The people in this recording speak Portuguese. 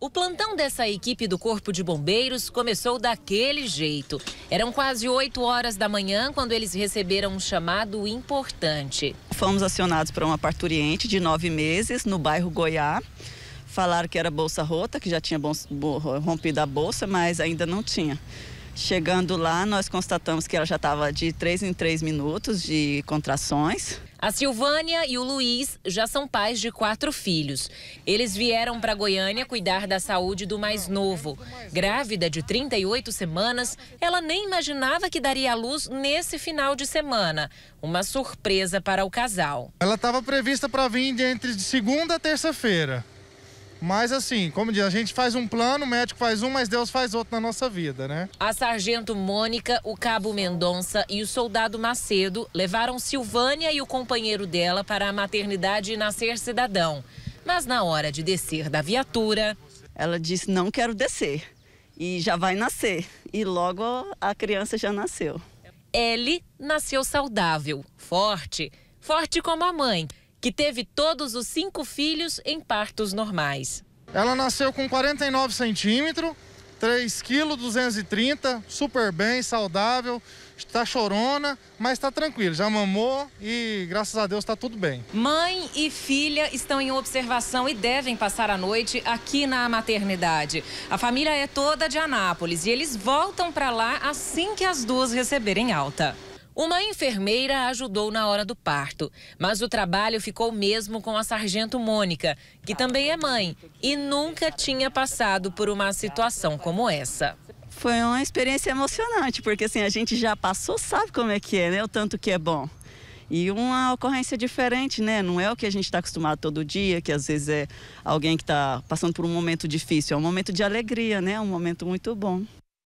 O plantão dessa equipe do Corpo de Bombeiros começou daquele jeito. Eram quase 8 horas da manhã quando eles receberam um chamado importante. Fomos acionados para uma parturiente de nove meses no bairro Goiá. Falaram que era bolsa rota, que já tinha rompido a bolsa, mas ainda não tinha. Chegando lá, nós constatamos que ela já estava de 3 em 3 minutos de contrações. A Silvânia e o Luiz já são pais de quatro filhos. Eles vieram para Goiânia cuidar da saúde do mais novo. Grávida de 38 semanas, ela nem imaginava que daria à luz nesse final de semana. Uma surpresa para o casal. Ela estava prevista para vir entre segunda e terça-feira. Mas assim, como diz, a gente faz um plano, o médico faz um, mas Deus faz outro na nossa vida, né? A sargento Mônica, o cabo Mendonça e o soldado Macedo levaram Silvânia e o companheiro dela para a maternidade Nascer Cidadão. Mas na hora de descer da viatura... Ela disse, não quero descer. E já vai nascer. E logo a criança já nasceu. Ele nasceu saudável, forte. Forte como a mãe que teve todos os cinco filhos em partos normais. Ela nasceu com 49 centímetros, 3,230 kg, super bem, saudável, está chorona, mas está tranquilo, já mamou e graças a Deus está tudo bem. Mãe e filha estão em observação e devem passar a noite aqui na maternidade. A família é toda de Anápolis e eles voltam para lá assim que as duas receberem alta. Uma enfermeira ajudou na hora do parto, mas o trabalho ficou mesmo com a sargento Mônica, que também é mãe e nunca tinha passado por uma situação como essa. Foi uma experiência emocionante, porque assim, a gente já passou, sabe como é que é, né? O tanto que é bom. E uma ocorrência diferente, né? Não é o que a gente está acostumado todo dia, que às vezes é alguém que está passando por um momento difícil. É um momento de alegria, né? Um momento muito bom.